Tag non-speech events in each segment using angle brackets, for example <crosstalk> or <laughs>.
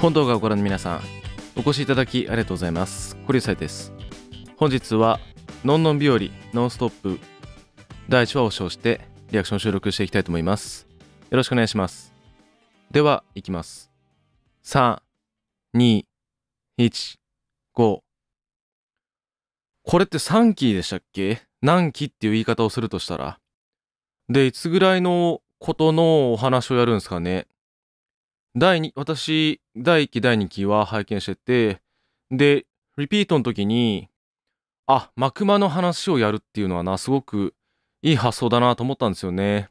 本動画をご覧の皆さん、お越しいただきありがとうございます。コリュサイです。本日は、のんのん日和ノンストップ第1話を称してリアクション収録していきたいと思います。よろしくお願いします。では、いきます。3、2、1、5。これって3期でしたっけ何期っていう言い方をするとしたら。で、いつぐらいのことのお話をやるんですかね。第2、私、第1期、第2期は拝見してて、で、リピートの時に、あ、マクマの話をやるっていうのはな、すごくいい発想だなと思ったんですよね。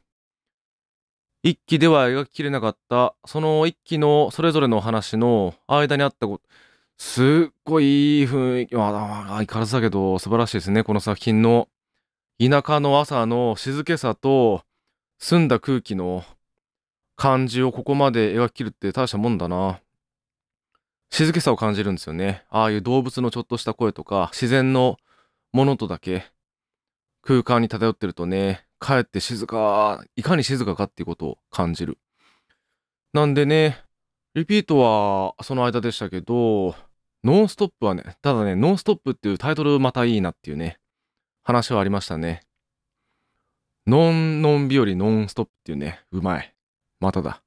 1期では描ききれなかった、その1期のそれぞれの話の間にあったこと、すっごいいい雰囲気、まあ、相変わらずだけど素晴らしいですね、この作品の。田舎の朝の静けさと、澄んだ空気の感じをここまで描ききるって大したもんだな。静けさを感じるんですよね。ああいう動物のちょっとした声とか、自然のものとだけ空間に漂ってるとね、かえって静か、いかに静かかっていうことを感じる。なんでね、リピートはその間でしたけど、ノンストップはね、ただね、ノンストップっていうタイトルまたいいなっていうね、話はありましたね。ノンノン日和ノンストップっていうね、うまい。まただ。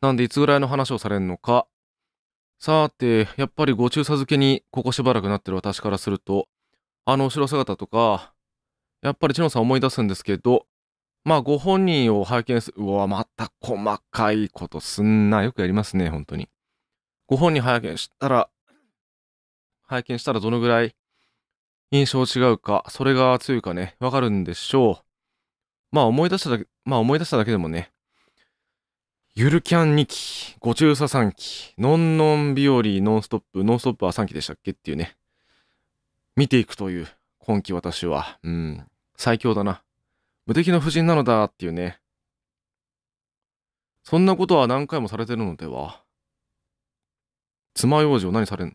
なんでいつぐらいの話をされるのか。さて、やっぱりご中佐漬けにここしばらくなってる私からすると、あの後ろ姿とか、やっぱり知野さん思い出すんですけど、まあご本人を拝見する、うわ、また細かいことすんな。よくやりますね、本当に。ご本人拝見したら、拝見したらどのぐらい印象違うか、それが強いかね、わかるんでしょう。まあ思い出しただけ、まあ思い出しただけでもね、ゆるキャン2期、ご中佐3期、のんのん日和ノンストップ、ノンストップは3期でしたっけっていうね。見ていくという、今期私は。うん、最強だな。無敵の夫人なのだっていうね。そんなことは何回もされてるのでは妻楊枝を何されん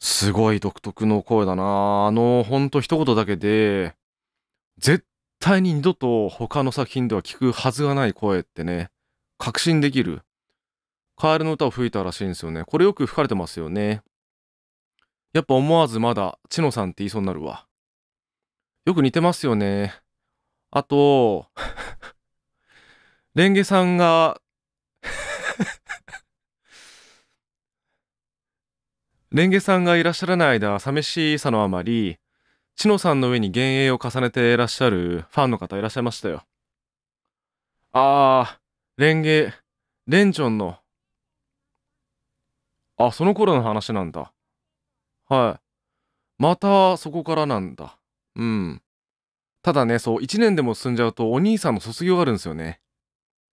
すごい独特の声だなあの、ほんと一言だけで、絶対に二度と他の作品では聞くはずがない声ってね、確信できる。カエルの歌を吹いたらしいんですよね。これよく吹かれてますよね。やっぱ思わずまだ、チノさんって言いそうになるわ。よく似てますよね。あと、<laughs> レンゲさんが <laughs> レンゲさんがいらっしゃらない間、寂しさのあまり、知野さんの上に幻影を重ねていらっしゃるファンの方いらっしゃいましたよ。あー、レンゲ、レンチョンの。あ、その頃の話なんだ。はい。またそこからなんだ。うん。ただね、そう、1年でも進んじゃうとお兄さんの卒業があるんですよね。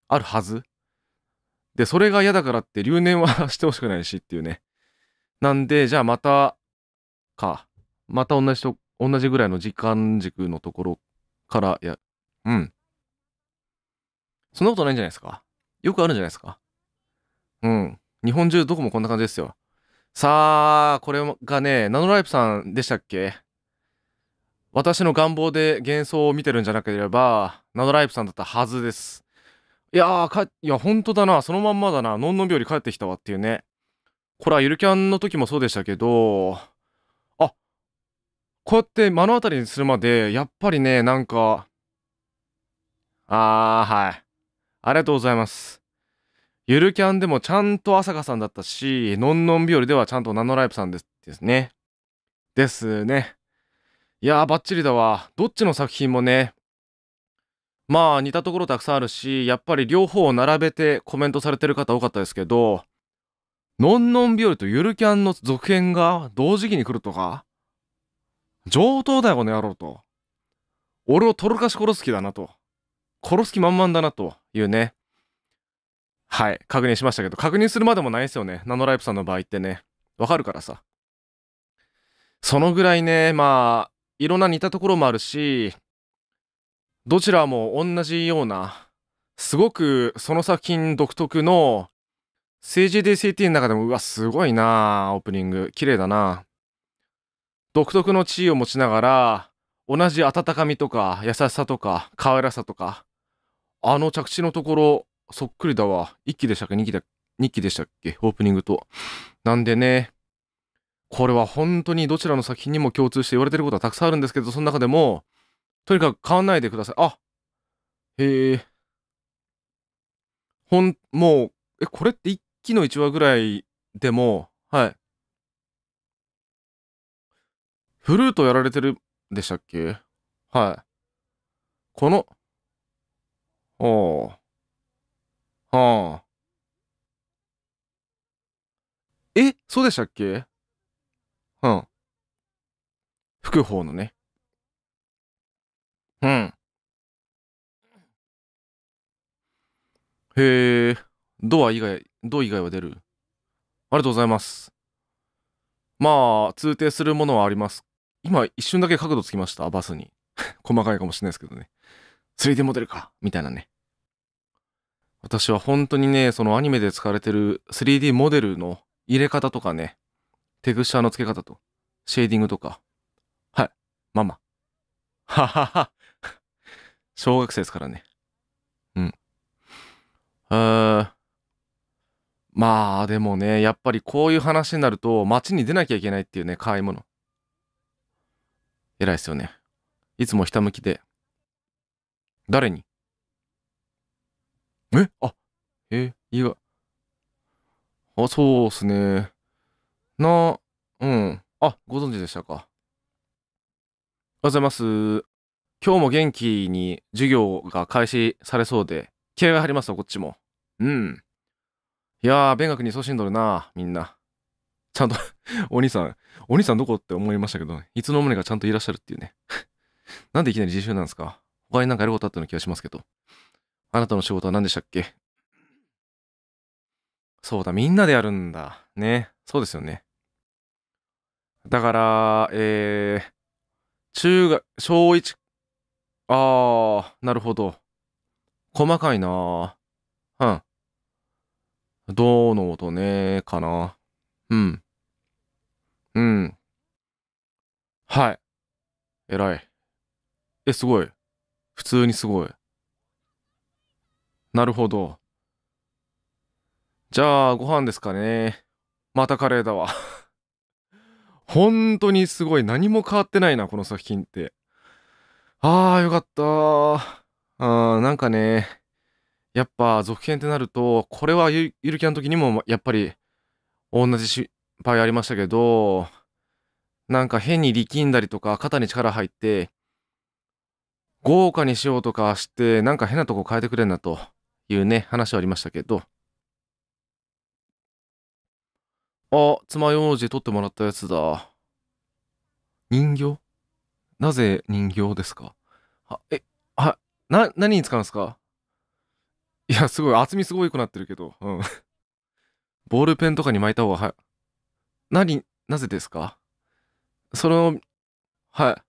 あるはず。で、それが嫌だからって留年は <laughs> してほしくないしっていうね。なんで、じゃあまた、か。また同じと同じぐらいの時間軸のところからや、うん。そんなことないんじゃないですかよくあるんじゃないですかうん。日本中どこもこんな感じですよ。さあ、これがね、ナノライプさんでしたっけ私の願望で幻想を見てるんじゃなければ、ナノライプさんだったはずです。いやー、か、いや、本当だな。そのまんまだな。のんのんびょり帰ってきたわっていうね。これはゆるキャンの時もそうでしたけど、こうやって目の当たりにするまで、やっぱりね、なんか、あー、はい。ありがとうございます。ゆるキャンでもちゃんと朝香さんだったし、のんのん日和ではちゃんとナノライブさんですですね。ですね。いやー、バッチリだわ。どっちの作品もね、まあ似たところたくさんあるし、やっぱり両方を並べてコメントされてる方多かったですけど、のんのん日和とゆるキャンの続編が同時期に来るとか上等だよ、この野郎と。俺をとろかし殺す気だなと。殺す気満々だなというね。はい、確認しましたけど、確認するまでもないですよね。ナノライプさんの場合ってね。わかるからさ。そのぐらいね、まあ、いろんな似たところもあるし、どちらも同じような、すごくその作品独特の CGDCT の中でも、うわ、すごいなオープニング。綺麗だな独特の地位を持ちながら、同じ温かみとか優しさとか可愛らしさとか、あの着地のところ、そっくりだわ。1期でしたっけ ?2 期だ、2期でしたっけオープニングと。なんでね、これは本当にどちらの作品にも共通して言われてることはたくさんあるんですけど、その中でも、とにかく変わんないでください。あ、へえ。ほん、もう、え、これって1期の1話ぐらいでも、はい。フルートやられてるでしたっけはい。この、おあ。はあ。え、そうでしたっけうん。副方のね。うん。へえ、ドア以外、ド以外は出る。ありがとうございます。まあ、通底するものはあります今一瞬だけ角度つきました、バスに。<laughs> 細かいかもしれないですけどね。3D モデルかみたいなね。私は本当にね、そのアニメで使われてる 3D モデルの入れ方とかね、テクスチャーの付け方と、シェーディングとか。はい、ママ。ははは。<laughs> 小学生ですからね。うん。うー、まあでもね、やっぱりこういう話になると街に出なきゃいけないっていうね、買い物。偉いっすよね。いつもひたむきで。誰にえあ、えー、いわ。あ、そうっすね。な、うん。あ、ご存知でしたか。おはようございます。今日も元気に授業が開始されそうで、気合が入りますよ、こっちも。うん。いやー、勉学に勤しんどるな、みんな。ちゃんと <laughs> お兄さん、お兄さんどこって思いましたけど、いつの間にかちゃんといらっしゃるっていうね。<laughs> なんでいきなり自習なんですか他になんかやることあったような気がしますけど。あなたの仕事は何でしたっけそうだ、みんなでやるんだ。ね。そうですよね。だから、えー、中学、小1、あー、なるほど。細かいなうん。どうの音ね、かな。うん。うん。はい。偉い。え、すごい。普通にすごい。なるほど。じゃあ、ご飯ですかね。またカレーだわ。<laughs> 本当にすごい。何も変わってないな、この作品って。ああ、よかった。あーなんかね、やっぱ続編ってなると、これはゆるキャンの時にもやっぱり同じしぱいありましたけど、なんか変に力んだりとか肩に力入って、豪華にしようとかして、なんか変なとこ変えてくれんなというね、話はありましたけど。あ、爪楊枝取ってもらったやつだ。人形なぜ人形ですかは、え、は、な、何に使うんですかいや、すごい、厚みすごい良くなってるけど、うん。ボールペンとかに巻いた方がはに、なぜですかその、はい。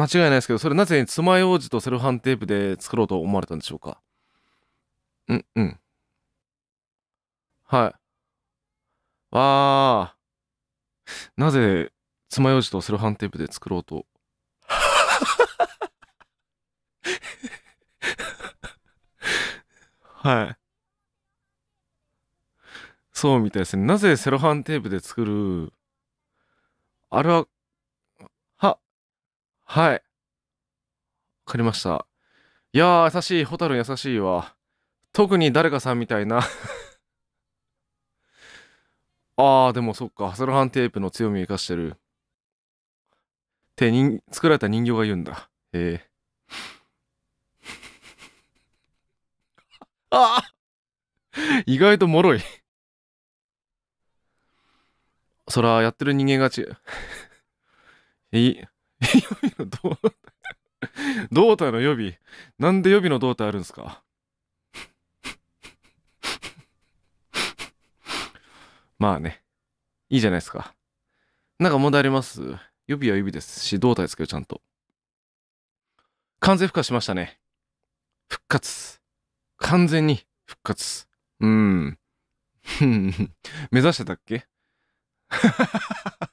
間違いないですけど、それなぜ爪楊枝とセロハンテープで作ろうと思われたんでしょうかうん、うん。はい。わあ。なぜ爪楊枝とセロハンテープで作ろうと。はい。そうみたいですね。なぜセロハンテープで作る、あれは、は、はい。わかりました。いやー、優しい。ホタル優しいわ。特に誰かさんみたいな <laughs> あー、でもそっか。セロハンテープの強みを生かしてる。ってに、作られた人形が言うんだ。ええ <laughs> ー。ああ意外ともろいそら、やってる人間がち、<laughs> い、予備の胴体、胴体の予備、なんで予備の胴体あるんすか <laughs> まあね、いいじゃないですか。なんか問題あります予備は予備ですし、胴体ですけど、ちゃんと。完全復活しましたね。復活。完全に復活。うーん。<laughs> 目指してたっけ <laughs>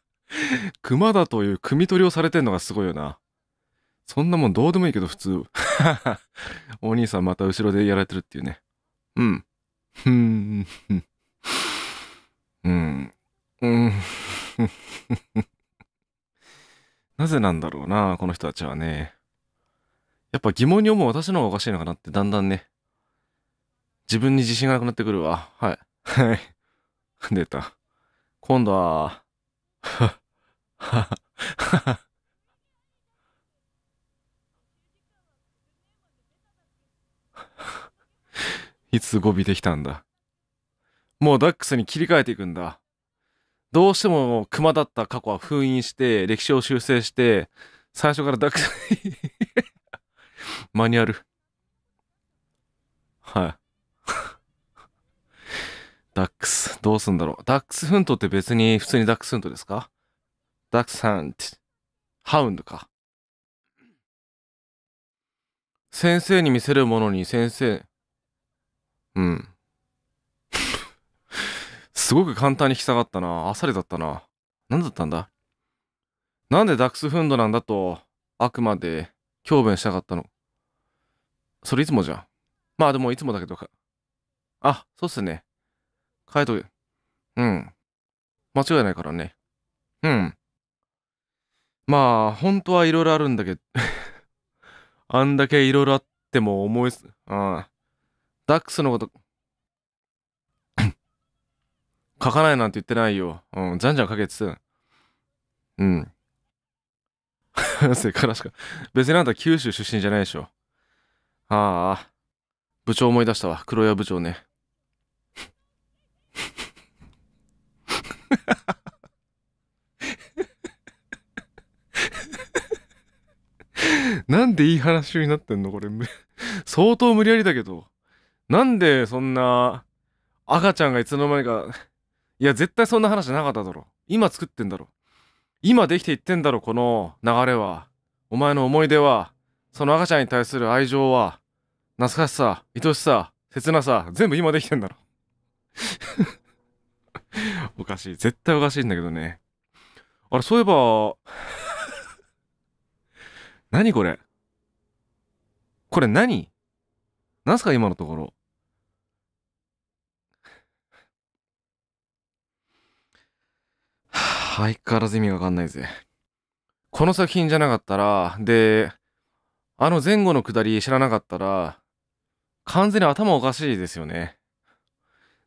熊だという汲み取りをされてんのがすごいよな。そんなもんどうでもいいけど普通。<laughs> お兄さんまた後ろでやられてるっていうね。うん。うん。うん。うん。<laughs> なぜなんだろうな、この人たちはね。やっぱ疑問に思う私の方がおかしいのかなってだんだんね。自分に自信がなくなってくるわ。はい。はい。出た。今度は、は、は、いつ語尾できたんだ。もうダックスに切り替えていくんだ。どうしても熊だった過去は封印して、歴史を修正して、最初からダックスに <laughs> マニュアル。はい。ダックス、どうすんだろう。ダックスフントって別に普通にダックスフントですかダックスハント。ハウンドか。先生に見せるものに先生。うん。すごく簡単に引き下がったな。あっさりだったな。何だったんだなんでダックスフンドなんだと、あくまで共弁したかったのそれいつもじゃん。まあでもいつもだけどか。あ、そうっすね。変えとる。うん。間違いないからね。うん。まあ、本当はいろいろあるんだけど <laughs> あんだけいろいろあっても思いす、うん。ダックスのこと <coughs> 書かないなんて言ってないよ。うん、じゃんじゃん書けてつ。うん。<laughs> せからしか。別にあんた九州出身じゃないでしょ。ああ。部長思い出したわ。黒岩部長ね。<laughs> なんでいい話になってんのこれ、相当無理やりだけど。なんでそんな、赤ちゃんがいつの間にか、いや、絶対そんな話なかっただろ。今作ってんだろ。今できていってんだろ、この流れは。お前の思い出は、その赤ちゃんに対する愛情は、懐かしさ、愛しさ、切なさ、全部今できてんだろ。おかしい。絶対おかしいんだけどね。あれ、そういえば <laughs> 何これこれ何なんすか今のところ。相変わらず意味わかんないぜ。この作品じゃなかったら、で、あの前後のくだり知らなかったら、完全に頭おかしいですよね。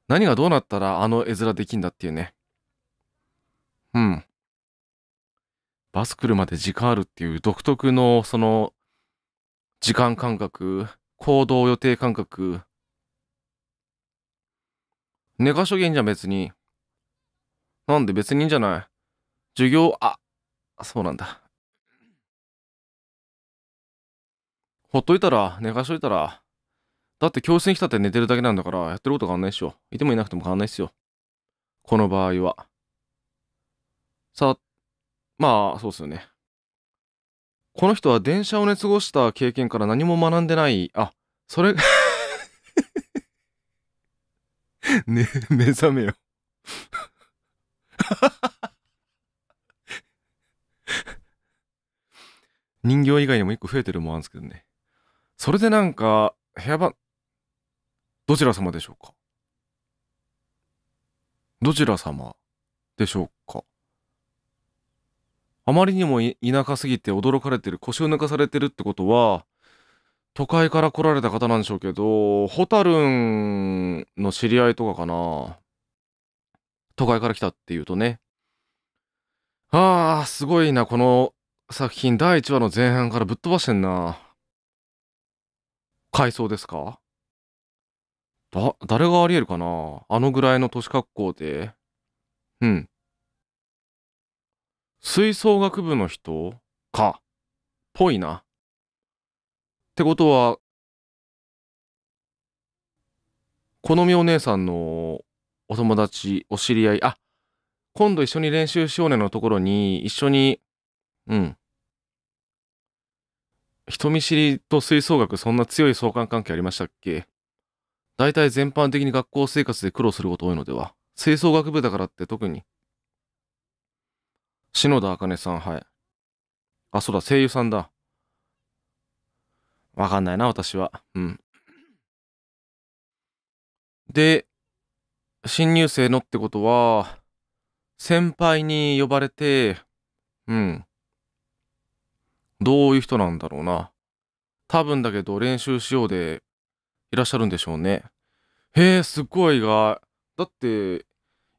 何がどうなったらあの絵面できんだっていうね。うん。バス来るまで時間あるっていう独特のその時間感覚、行動予定感覚。寝かしょげんじゃん別に。なんで別にいいんじゃない授業、あ、そうなんだ。ほっといたら、寝かしといたら、だって教室に来たって寝てるだけなんだから、やってること変わんないっしょ。いてもいなくても変わんないっすよ。この場合は。さあ、まあ、そうっすよね。この人は電車を寝過ごした経験から何も学んでない。あ、それ <laughs> ね、目覚めよ人形以外にも一個増えてるもんあるんですけどね。それでなんか、部屋ば、どちら様でしょうかどちら様でしょうかあまりにも田舎すぎて驚かれてる腰を抜かされてるってことは都会から来られた方なんでしょうけどホタルンの知り合いとかかな都会から来たっていうとねあーすごいなこの作品第1話の前半からぶっ飛ばしてんな回想ですかだ、誰がありえるかなあのぐらいの市格好で。うん。吹奏楽部の人か。ぽいな。ってことは、このみお姉さんのお友達、お知り合い、あ、今度一緒に練習少年のところに一緒に、うん。人見知りと吹奏楽そんな強い相関関係ありましたっけ大体全般的に学校生活で苦労すること多いのでは清掃学部だからって特に。篠田茜さん、はい。あ、そうだ、声優さんだ。わかんないな、私は。うん。で、新入生のってことは、先輩に呼ばれて、うん。どういう人なんだろうな。多分だけど練習しようで、いらっしゃるんでしょうね。へえ、すっごい意外。だって、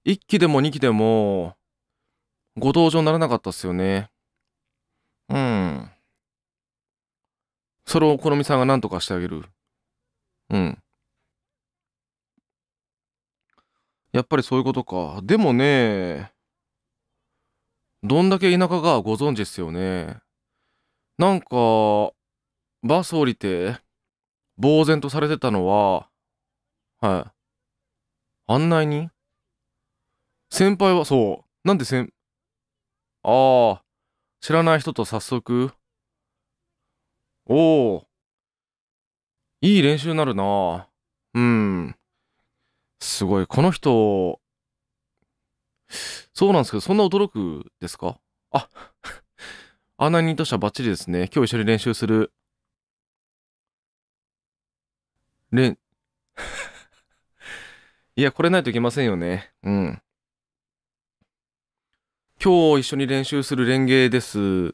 1期でも2期でも、ご登場にならなかったっすよね。うん。それをこ好みさんが何とかしてあげる。うん。やっぱりそういうことか。でもね、どんだけ田舎がご存知っすよね。なんか、バス降りて、呆然とされてたのは、はい。案内人先輩は、そう。なんで先、ああ、知らない人と早速。おお、いい練習になるな。うん。すごい。この人、そうなんですけど、そんな驚くですかあ、案 <laughs> 内人としてはバッチリですね。今日一緒に練習するれん <laughs> いや、これないといけませんよね。うん。今日一緒に練習する連芸です。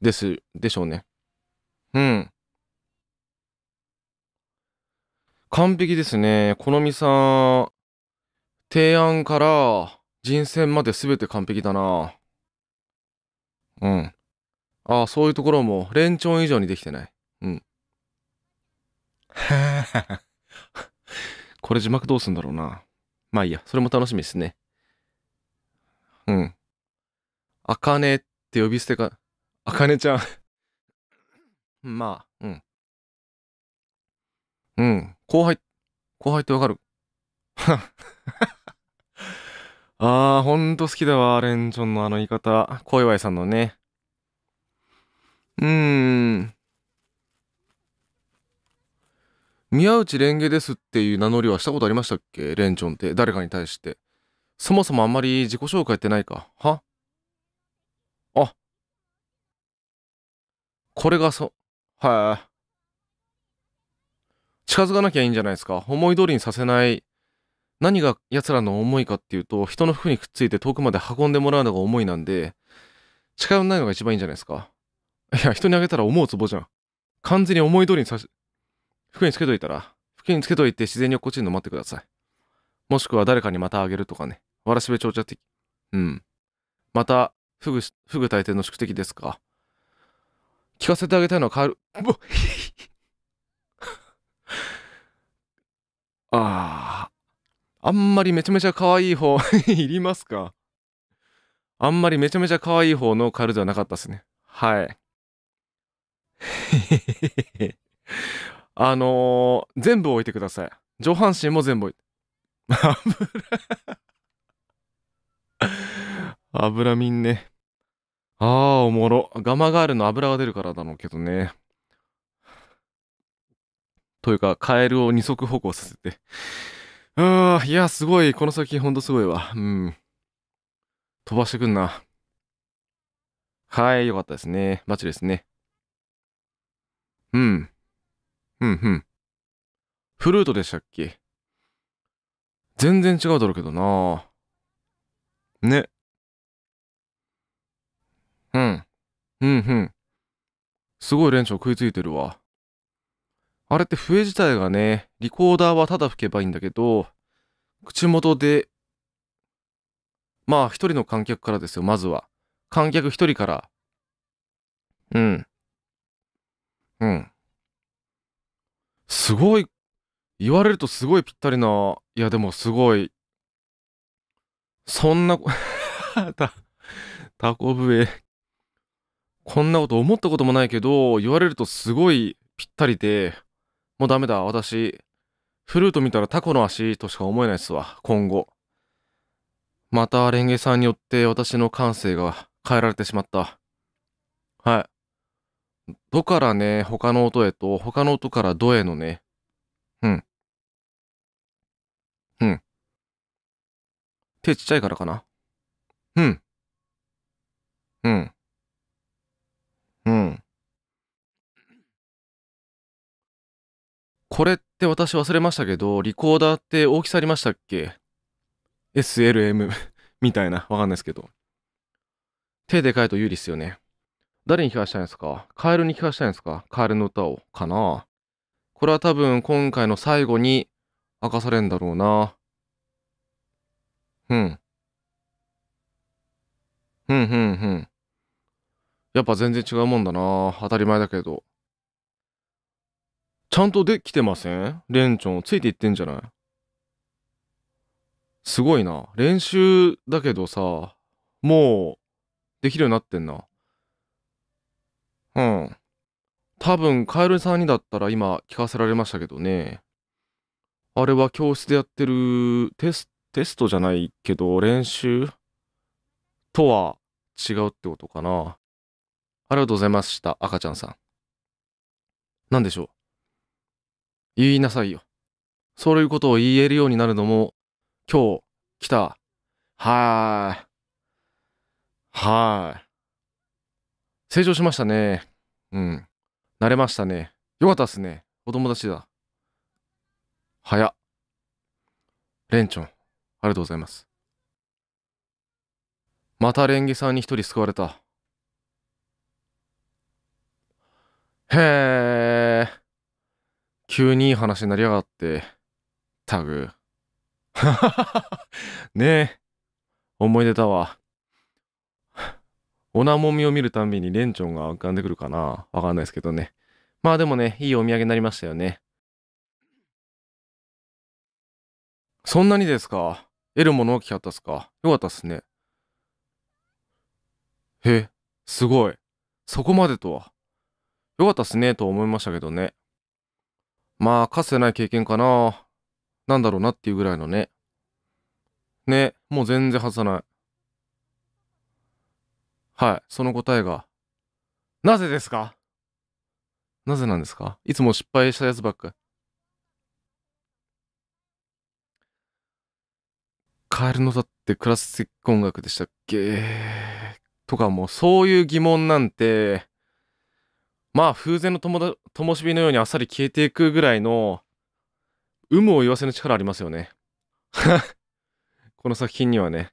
です。でしょうね。うん。完璧ですね。このみさん、提案から人選まで全て完璧だな。うん。ああ、そういうところも、レンチョン以上にできてない。<laughs> これ字幕どうすんだろうな。まあいいや、それも楽しみですね。うん。あかねって呼び捨てか、あかねちゃん <laughs> まあ、うん。うん。後輩、後輩ってわかる <laughs> ああ、ほんと好きだわ、アレンジョンのあの言い方。小祝さんのね。うーん。宮内蓮華ですっていう名乗りはしたことありましたっけレンチョンって誰かに対して。そもそもあんまり自己紹介ってないか。はあ。これがそ、はい。近づかなきゃいいんじゃないですか。思い通りにさせない。何が奴らの思いかっていうと、人の服にくっついて遠くまで運んでもらうのが思いなんで、近寄らないのが一番いいんじゃないですか。いや、人にあげたら思うツボじゃん。完全に思い通りにさせ服につけといたら、服につけといて自然に落っこちるの待ってください。もしくは誰かにまたあげるとかね。わらしべ長者的。うん。また、ふぐ、ふぐ大抵の宿敵ですか。聞かせてあげたいのはカエル。<laughs> ああ。あんまりめちゃめちゃ可愛い方 <laughs> いりますかあんまりめちゃめちゃ可愛い方のカエルではなかったですね。はい。あのー、全部置いてください。上半身も全部置いて。<laughs> 油みんね。ああ、おもろ。ガマガールの油が出るからだろうけどね。というか、カエルを二足歩行させて。ああ、いや、すごい。この先ほんとすごいわ。うん。飛ばしてくんな。はい、よかったですね。バチですね。うん。うんうん。フルートでしたっけ全然違うだろうけどなね。うん。うんうん。すごい連長食いついてるわ。あれって笛自体がね、リコーダーはただ吹けばいいんだけど、口元で、まあ一人の観客からですよ、まずは。観客一人から。うん。うん。すごい言われるとすごいぴったりないやでもすごいそんな <laughs> たタコ笛こんなこと思ったこともないけど言われるとすごいぴったりでもうダメだ私フルート見たらタコの足としか思えないっすわ今後またレンゲさんによって私の感性が変えられてしまったはいドからね、他の音へと、他の音からドへのね、うん。うん。手ちっちゃいからかな。うん。うん。うん。これって私忘れましたけど、リコーダーって大きさありましたっけ ?SLM <laughs> みたいな、わかんないですけど。手でかいと有利っすよね。誰に聞かしたいんですかカエルに聞かしたいんですかカエルの歌を。かなこれは多分今回の最後に明かされるんだろうな。うん。ふんふんふん。やっぱ全然違うもんだな。当たり前だけど。ちゃんとできてません連ちゃんついていってんじゃないすごいな。練習だけどさ、もうできるようになってんな。うん。多分、カエルさんにだったら今聞かせられましたけどね。あれは教室でやってるテス、テストじゃないけど、練習とは違うってことかな。ありがとうございました、赤ちゃんさん。何でしょう言いなさいよ。そういうことを言えるようになるのも、今日、来た。はーい。はーい。成長しましたね。うん。慣れましたね。よかったっすね。お友達だ。早っ。レンチョン、ありがとうございます。またレンゲさんに一人救われた。へえ。急にいい話になりやがって。タグ。<laughs> ねえ。思い出だわ。おなもみを見るたびにレンチョンが浮かんでくるかなわかんないですけどね。まあでもね、いいお土産になりましたよね。そんなにですか得るもの大きかったっすかよかったっすね。え、すごい。そこまでとは。よかったっすね、と思いましたけどね。まあ、かつてない経験かな。なんだろうなっていうぐらいのね。ね、もう全然外さない。はいその答えがなぜですかなぜなんですかいつも失敗したやつばっかカエルの座ってクラスシック音楽でしたっけとかもうそういう疑問なんてまあ風前のともし火のようにあっさり消えていくぐらいの有無を言わせぬ力ありますよね <laughs> この作品にはね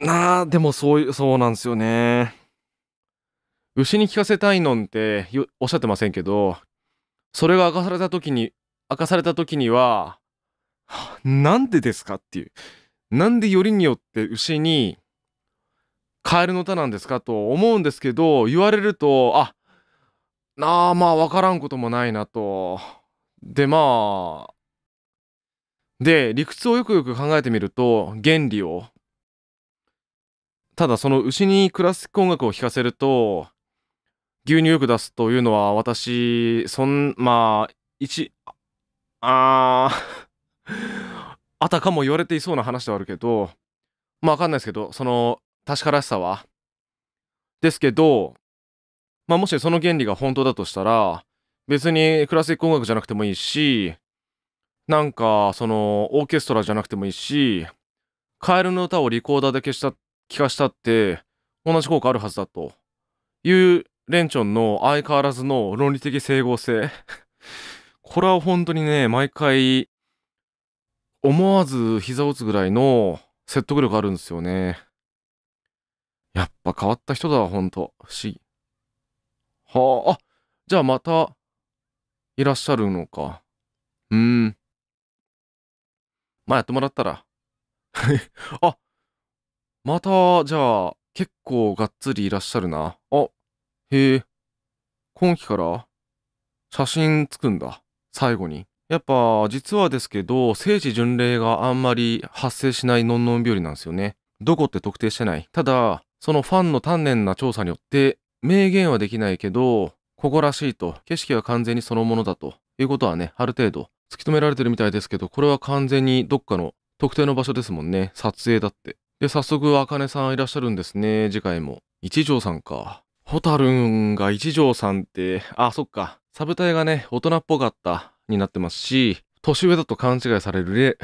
なあ、でもそういう、そうなんですよね。牛に聞かせたいのんっておっしゃってませんけど、それが明かされた時に、明かされた時には、なんでですかっていう。なんでよりによって牛に、カエルの歌なんですかと思うんですけど、言われると、あ、なあ、まあわからんこともないなと。で、まあ、で、理屈をよくよく考えてみると、原理を、ただその牛にクラシック音楽を聴かせると牛乳よく出すというのは私そんまあ一あ <laughs> あたかも言われていそうな話ではあるけどまあわかんないですけどその確からしさはですけどまあもしその原理が本当だとしたら別にクラシック音楽じゃなくてもいいしなんかそのオーケストラじゃなくてもいいしカエルの歌をリコーダーだけしたっ聞かしたって同じ効果あるはずだというレンチョンの相変わらずの論理的整合性 <laughs> これは本当にね毎回思わず膝を打つぐらいの説得力あるんですよねやっぱ変わった人だわほんと不思議はああじゃあまたいらっしゃるのかうんまあやってもらったら <laughs> あまた、じゃあ、結構がっつりいらっしゃるな。あ、へえ。今期から写真つくんだ。最後に。やっぱ、実はですけど、聖地巡礼があんまり発生しないのんのん病理なんですよね。どこって特定してない。ただ、そのファンの丹念な調査によって、明言はできないけど、ここらしいと、景色は完全にそのものだということはね、ある程度突き止められてるみたいですけど、これは完全にどっかの特定の場所ですもんね。撮影だって。で、早速、あかねさんいらっしゃるんですね。次回も。一条さんか。ホタルンが一条さんって、あ、そっか。サブ隊がね、大人っぽかった、になってますし、年上だと勘違いされる例、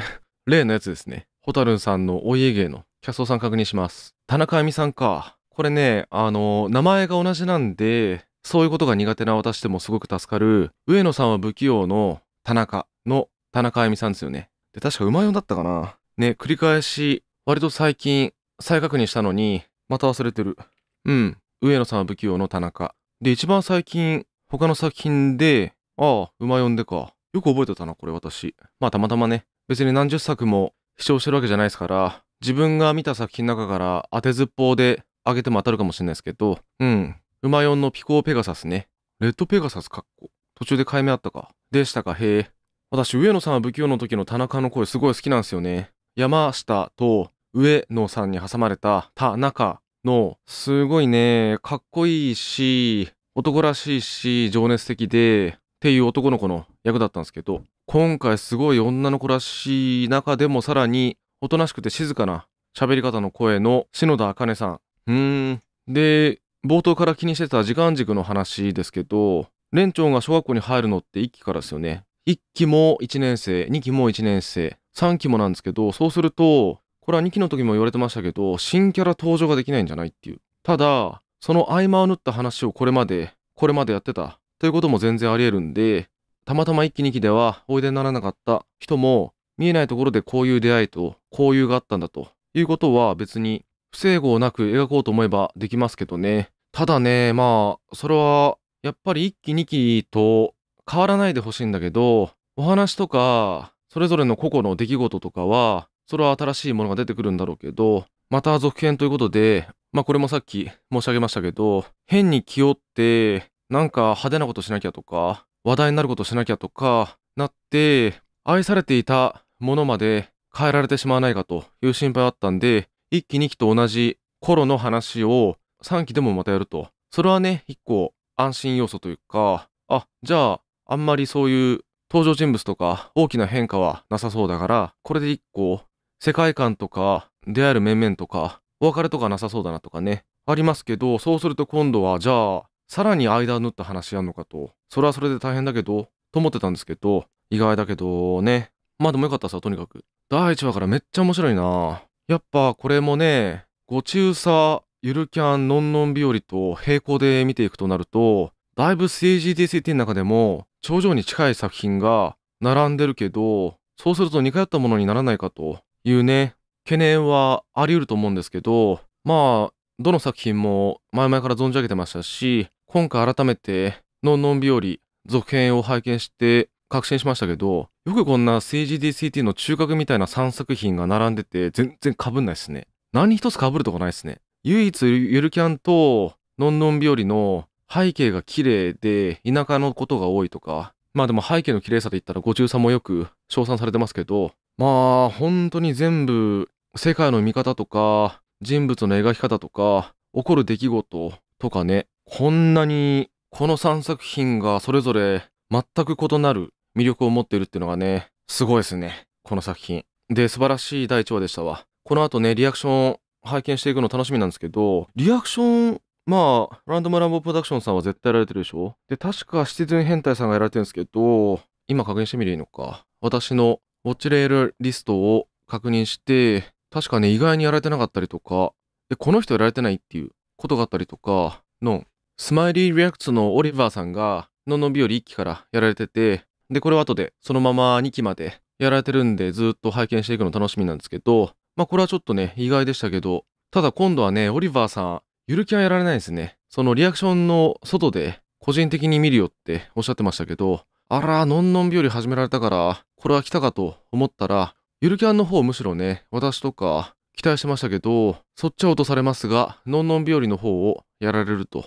<laughs> 例のやつですね。ホタルンさんのお家芸のキャストさん確認します。田中あみさんか。これね、あの、名前が同じなんで、そういうことが苦手な私でもすごく助かる、上野さんは不器用の田中の田中あみさんですよね。で、確か馬読んだったかな。ね、繰り返し割と最近、再確認したのに、また忘れてる。うん。上野さんは不器用の田中。で、一番最近、他の作品で、ああ、馬呼んでか。よく覚えてたな、これ私。まあ、たまたまね。別に何十作も視聴してるわけじゃないですから、自分が見た作品の中から当てずっぽうで上げても当たるかもしれないですけど、うん。馬4のピコーペガサスね。レッドペガサスかっこ。途中で解明あったか。でしたか、へえ。私、上野さんは不器用の時の田中の声すごい好きなんですよね。山下と上野さんに挟まれた田中の、すごいね、かっこいいし、男らしいし、情熱的で、っていう男の子の役だったんですけど、今回すごい女の子らしい中でもさらに、おとなしくて静かな喋り方の声の篠田茜さん。うーん。で、冒頭から気にしてた時間軸の話ですけど、連長が小学校に入るのって1期からですよね。1期も1年生、2期も1年生、3期もなんですけど、そうすると、これは2期の時も言われてましたけど、新キャラ登場ができないんじゃないっていう。ただ、その合間を縫った話をこれまで、これまでやってたということも全然あり得るんで、たまたま1期2期ではおいでにならなかった人も、見えないところでこういう出会いと交友があったんだということは別に不整合なく描こうと思えばできますけどね。ただね、まあ、それはやっぱり1期2期と変わらないでほしいんだけど、お話とか、それぞれの個々の出来事とかは、それは新しいものが出てくるんだろうけど、また続編ということで、まあこれもさっき申し上げましたけど、変に気負って、なんか派手なことしなきゃとか、話題になることしなきゃとか、なって、愛されていたものまで変えられてしまわないかという心配はあったんで、一期二期と同じ頃の話を3期でもまたやると。それはね、1個安心要素というか、あ、じゃあ、あんまりそういう登場人物とか大きな変化はなさそうだから、これで1個世界観とか、出会える面々とか、お別れとかなさそうだなとかね、ありますけど、そうすると今度は、じゃあ、さらに間を縫った話やんのかと、それはそれで大変だけど、と思ってたんですけど、意外だけどね。まあでもよかったさ、とにかく。第1話からめっちゃ面白いなやっぱこれもね、ご中佐、ゆるキャン、のんのん日和と並行で見ていくとなると、だいぶ CGDCT の中でも、頂上に近い作品が並んでるけど、そうすると似通ったものにならないかというね、懸念はあり得ると思うんですけど、まあ、どの作品も前々から存じ上げてましたし、今回改めて、のんのん日和続編を拝見して確信しましたけど、よくこんな CGDCT の中核みたいな3作品が並んでて全然かぶんないっすね。何一つ被るとこないですね。唯一ゆるキャンとのんのん日和の背景が綺麗で田舎のことが多いとか、まあでも背景の綺麗さで言ったら53もよく称賛されてますけど、まあ、本当に全部、世界の見方とか、人物の描き方とか、起こる出来事とかね、こんなに、この3作品がそれぞれ全く異なる魅力を持っているっていうのがね、すごいですね。この作品。で、素晴らしい第1話でしたわ。この後ね、リアクション拝見していくの楽しみなんですけど、リアクション、まあ、ランドムランボープロダクションさんは絶対やられてるでしょで、確かシティズン変態さんがやられてるんですけど、今確認してみりゃいいのか。私のウォッチレールリストを確認して、確かね、意外にやられてなかったりとか、で、この人やられてないっていうことがあったりとかの、スマイリーリアクツのオリバーさんが、ののびより1期からやられてて、で、これは後で、そのまま2期までやられてるんで、ずっと拝見していくの楽しみなんですけど、まあこれはちょっとね、意外でしたけど、ただ今度はね、オリバーさん、ゆるキャンやられないですね。そのリアクションの外で、個人的に見るよっておっしゃってましたけど、あら、のんのん日和始められたから、これは来たかと思ったら、ゆるキャンの方むしろね、私とか期待してましたけど、そっちは落とされますが、のんのん日和の方をやられると。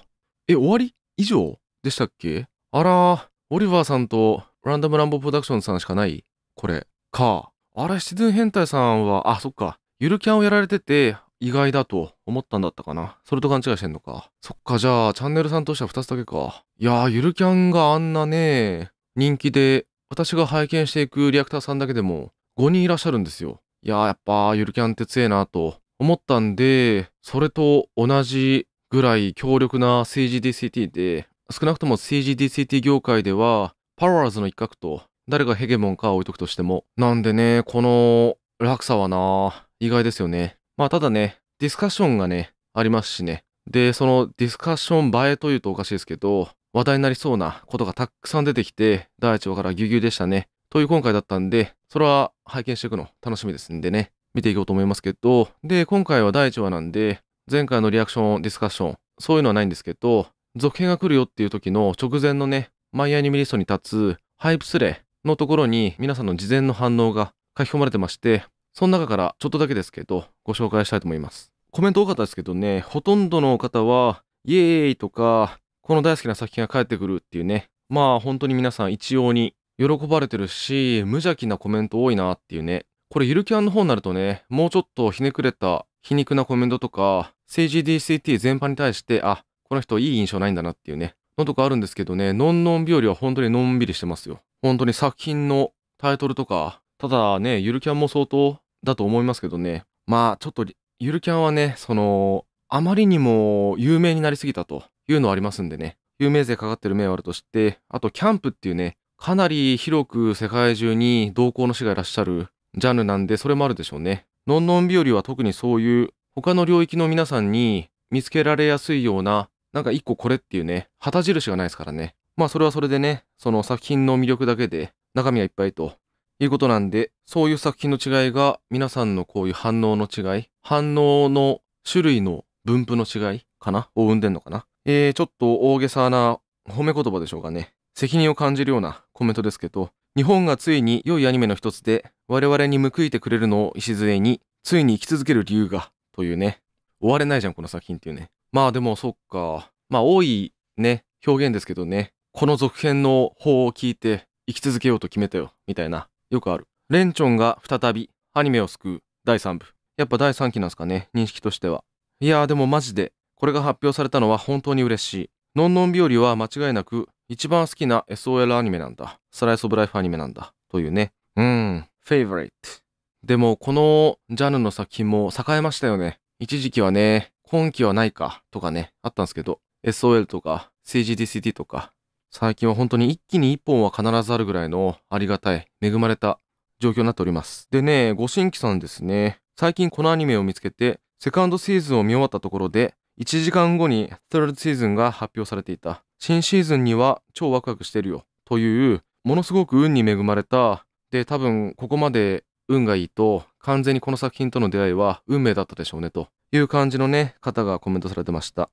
え、終わり以上でしたっけあら、オリバーさんとランダムランボプロダクションさんしかないこれ、か。あら、シチズン変態さんは、あ、そっか。ゆるキャンをやられてて、意外だと思ったんだったかな。それと勘違いしてんのか。そっか、じゃあ、チャンネルさんとしては2つだけか。いやー、ゆるキャンがあんなね、人気で、私が拝見していくリアクターさんだけでも5人いらっしゃるんですよ。いやーやっぱゆるキャンって強えなと思ったんで、それと同じぐらい強力な CGDCT で、少なくとも CGDCT 業界では、パワーズの一角と、誰がヘゲモンか置いとくとしても。なんでね、この落差はな、意外ですよね。まあただね、ディスカッションがね、ありますしね。で、そのディスカッション映えというとおかしいですけど、話題になりそうなことがたくさん出てきて、第1話からギュギュでしたね。という今回だったんで、それは拝見していくの楽しみですんでね、見ていこうと思いますけど、で、今回は第1話なんで、前回のリアクション、ディスカッション、そういうのはないんですけど、続編が来るよっていう時の直前のね、マイアニメリストに立つ、ハイプスレのところに皆さんの事前の反応が書き込まれてまして、その中からちょっとだけですけど、ご紹介したいと思います。コメント多かったですけどね、ほとんどの方は、イエーイとか、この大好きな作品が帰ってくるっていうね、まあ本当に皆さん一様に喜ばれてるし、無邪気なコメント多いなっていうね、これゆるキャンの方になるとね、もうちょっとひねくれた皮肉なコメントとか、政治 DCT 全般に対して、あ、この人いい印象ないんだなっていうね、のとかあるんですけどね、のんのん日和は本当にのんびりしてますよ。本当に作品のタイトルとか、ただね、ゆるキャンも相当だと思いますけどね、まあちょっとゆるキャンはね、その、あまりにも有名になりすぎたというのはありますんでね、有名税かかってる面はあるとして、あとキャンプっていうね、かなり広く世界中に同行の師がいらっしゃるジャンルなんで、それもあるでしょうね。のんのん日和は特にそういう他の領域の皆さんに見つけられやすいような、なんか一個これっていうね、旗印がないですからね。まあそれはそれでね、その作品の魅力だけで中身がいっぱいということなんで、そういう作品の違いが皆さんのこういう反応の違い、反応の種類の分布の違いかなを生んでんのかなえー、ちょっと大げさな褒め言葉でしょうかね。責任を感じるようなコメントですけど、日本がついに良いアニメの一つで我々に報いてくれるのを礎に、ついに生き続ける理由が、というね。終われないじゃん、この作品っていうね。まあでもそっか。まあ多いね、表現ですけどね。この続編の方を聞いて生き続けようと決めたよ、みたいな。よくある。レンチョンが再びアニメを救う第3部。やっぱ第3期なんすかね、認識としては。いやーでもマジで、これが発表されたのは本当に嬉しい。のんのん日和は間違いなく、一番好きな SOL アニメなんだ。スライスオブライフアニメなんだ。というね。うーん、フェイブリット。でも、このジャンルの作品も栄えましたよね。一時期はね、今期はないか、とかね、あったんですけど、SOL とか、CGDCT とか、最近は本当に一気に一本は必ずあるぐらいのありがたい、恵まれた状況になっております。でね、ご新規さんですね。最近このアニメを見つけて、セカンドシーズンを見終わったところで、1時間後にストラシーズンが発表されていた。新シーズンには超ワクワクしてるよ。という、ものすごく運に恵まれた、で、多分ここまで運がいいと、完全にこの作品との出会いは運命だったでしょうね、という感じのね、方がコメントされてました。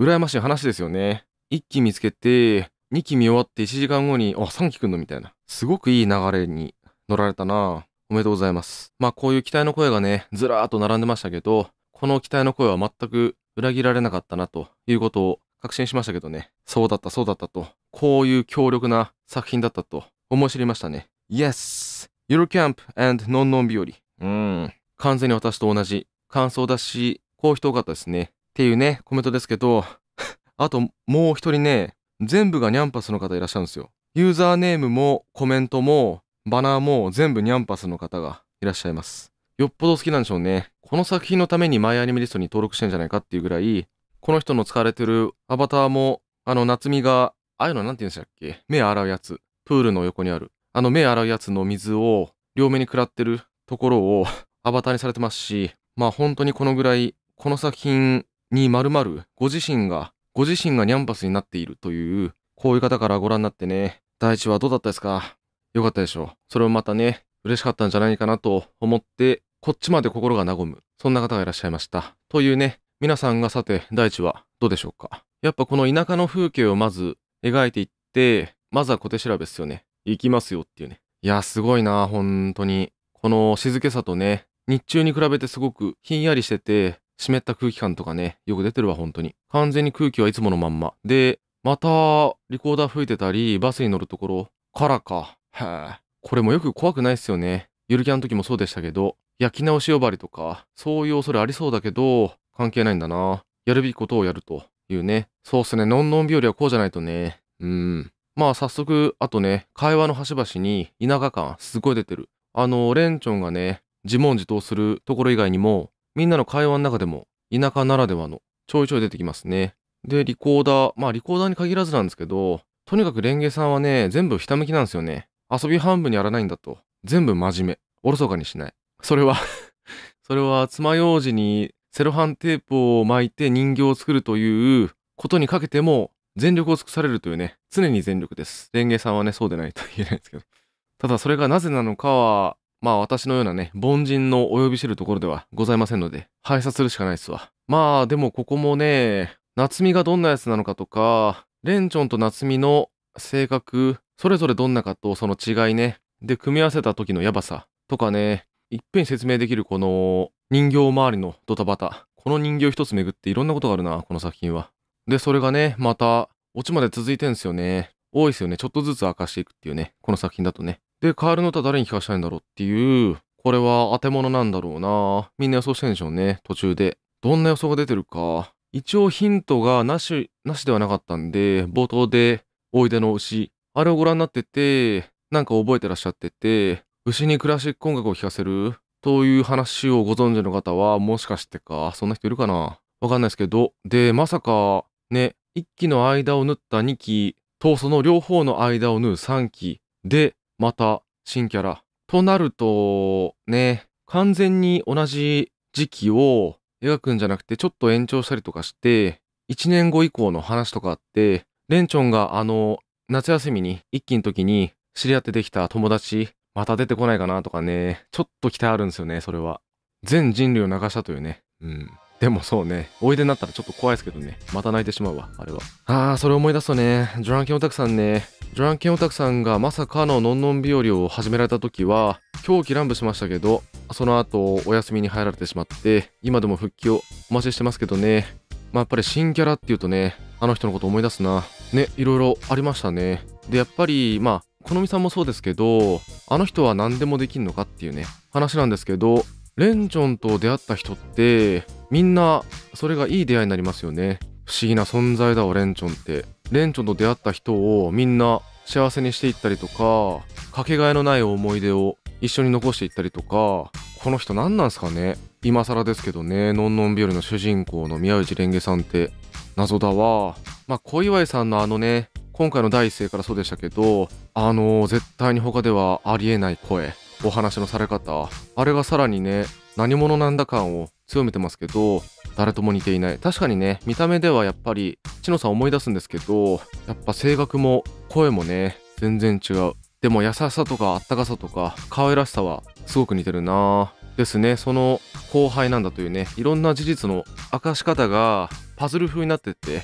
羨ましい話ですよね。1期見つけて、2期見終わって1時間後に、あ、3期くんのみたいな。すごくいい流れに乗られたなおめでとうございます。まあこういう期待の声がね、ずらーっと並んでましたけど、この期待の声は全く裏切られなかったなということを確信しましたけどね。そうだった、そうだったと。こういう強力な作品だったと思い知りましたね。Yes! e u r ャ c a m p and Non Non 日和。うん。完全に私と同じ感想だし、う人多かったですね。っていうね、コメントですけど、<laughs> あともう一人ね、全部がニャンパスの方いらっしゃるんですよ。ユーザーネームもコメントもバナーも全部ニャンパスの方がいらっしゃいます。よっぽど好きなんでしょうね。この作品のためにマイアニメリストに登録してんじゃないかっていうぐらい、この人の使われてるアバターも、あの、夏美が、ああいうのなんて言うんでしたっけ目洗うやつ。プールの横にある。あの目洗うやつの水を両目に食らってるところをアバターにされてますし、まあ本当にこのぐらい、この作品に丸々ご自身が、ご自身がニャンパスになっているという、こういう方からご覧になってね、第一話どうだったですかよかったでしょう。それもまたね、嬉しかったんじゃないかなと思って、こっちまで心が和む。そんな方がいらっしゃいました。というね、皆さんがさて、大地はどうでしょうか。やっぱこの田舎の風景をまず描いていって、まずは小手調べっすよね。行きますよっていうね。いや、すごいな、本当に。この静けさとね、日中に比べてすごくひんやりしてて、湿った空気感とかね、よく出てるわ、本当に。完全に空気はいつものまんま。で、また、リコーダー吹いてたり、バスに乗るところからか、はあ、これもよく怖くないっすよね。ゆるキャンの時もそうでしたけど、焼き直し呼ばりとか、そういう恐れありそうだけど、関係ないんだな。やるべきことをやるというね。そうっすね、のんのん日和はこうじゃないとね。うん。まあ早速、あとね、会話の端々に田舎感すごい出てる。あの、レンチョンがね、自問自答するところ以外にも、みんなの会話の中でも田舎ならではのちょいちょい出てきますね。で、リコーダー、まあリコーダーに限らずなんですけど、とにかくレンゲさんはね、全部ひたむきなんですよね。遊び半分にやらないんだと。全部真面目。おろそかにしない。それは <laughs> それは爪楊枝にセロハンテープを巻いて人形を作るということにかけても全力を尽くされるというね、常に全力です。レンゲさんはね、そうでないと言えないですけど。ただそれがなぜなのかは、まあ私のようなね、凡人のお呼び知るところではございませんので、拝察するしかないですわ。まあでもここもね、夏美がどんなやつなのかとか、レンチョンと夏美の性格、それぞれどんなかとその違いね。で、組み合わせた時のやばさとかね、いっぺんに説明できるこの人形周りのドタバタ。この人形一つ巡っていろんなことがあるな、この作品は。で、それがね、また、オチまで続いてんすよね。多いですよね。ちょっとずつ明かしていくっていうね。この作品だとね。で、カールの歌誰に聞かしたいんだろうっていう、これは当て物なんだろうな。みんな予想してんでしょうね。途中で。どんな予想が出てるか。一応ヒントがなし、なしではなかったんで、冒頭で、おいでの牛あれをご覧になってて、なんか覚えてらっしゃってて、牛にクラシック音楽を聴かせるという話をご存知の方は、もしかしてか、そんな人いるかなわかんないですけど、で、まさか、ね、1期の間を縫った2期と、その両方の間を縫う3期で、また新キャラ。となると、ね、完全に同じ時期を描くんじゃなくて、ちょっと延長したりとかして、1年後以降の話とかあって、レンチョンがあの、夏休みに、一期の時に知り合ってできた友達、また出てこないかなとかね、ちょっと期待あるんですよね、それは。全人類を流したというね。うん。でもそうね、おいでになったらちょっと怖いですけどね。また泣いてしまうわ、あれは。あー、それ思い出すとね、ョランケンオタクさんね、ョランケンオタクさんがまさかののんのん日和を始められた時は、狂気乱舞しましたけど、その後お休みに入られてしまって、今でも復帰をお待ちしてますけどね。まあやっぱり新キャラっていうとね、あの人のこと思い出すな。ねいろいろありましたねでやっぱりまあのみさんもそうですけどあの人は何でもできるのかっていうね話なんですけどレンチョンと出会った人ってみんなそれがいい出会いになりますよね不思議な存在だわレンチョンってレンチョンと出会った人をみんな幸せにしていったりとかかけがえのない思い出を一緒に残していったりとかこの人何なんすかね今更ですけどね「のんのん日和」の主人公の宮内ンゲさんって謎だわまあ、小祝さんのあのね、今回の第一声からそうでしたけど、あのー、絶対に他ではありえない声、お話のされ方、あれがさらにね、何者なんだ感を強めてますけど、誰とも似ていない。確かにね、見た目ではやっぱり、千乃さん思い出すんですけど、やっぱ性格も声もね、全然違う。でも優しさとかあったかさとか、可愛らしさはすごく似てるなですね、その後輩なんだというね、いろんな事実の明かし方がパズル風になってって、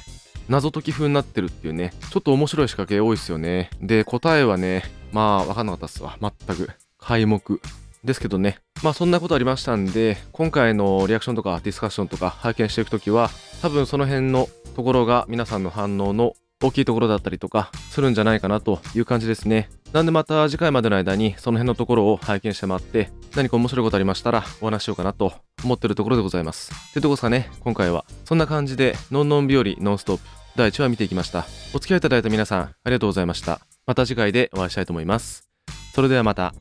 謎解き風になってるっていうね、ちょっと面白い仕掛け多いですよね。で、答えはね、まあ、わかんなかったっすわ。全く。皆目。ですけどね。まあそんなことありましたんで、今回のリアクションとかディスカッションとか拝見していくときは、多分その辺のところが皆さんの反応の大きいところだったりとかするんじゃないかなという感じですね。なんでまた次回までの間にその辺のところを拝見してもらって、何か面白いことありましたらお話しようかなと思ってるところでございます。ていうとこですかね、今回は。そんな感じで、のんのん日和ノンストップ第1話見ていきました。お付き合いいただいた皆さん、ありがとうございました。また次回でお会いしたいと思います。それではまた。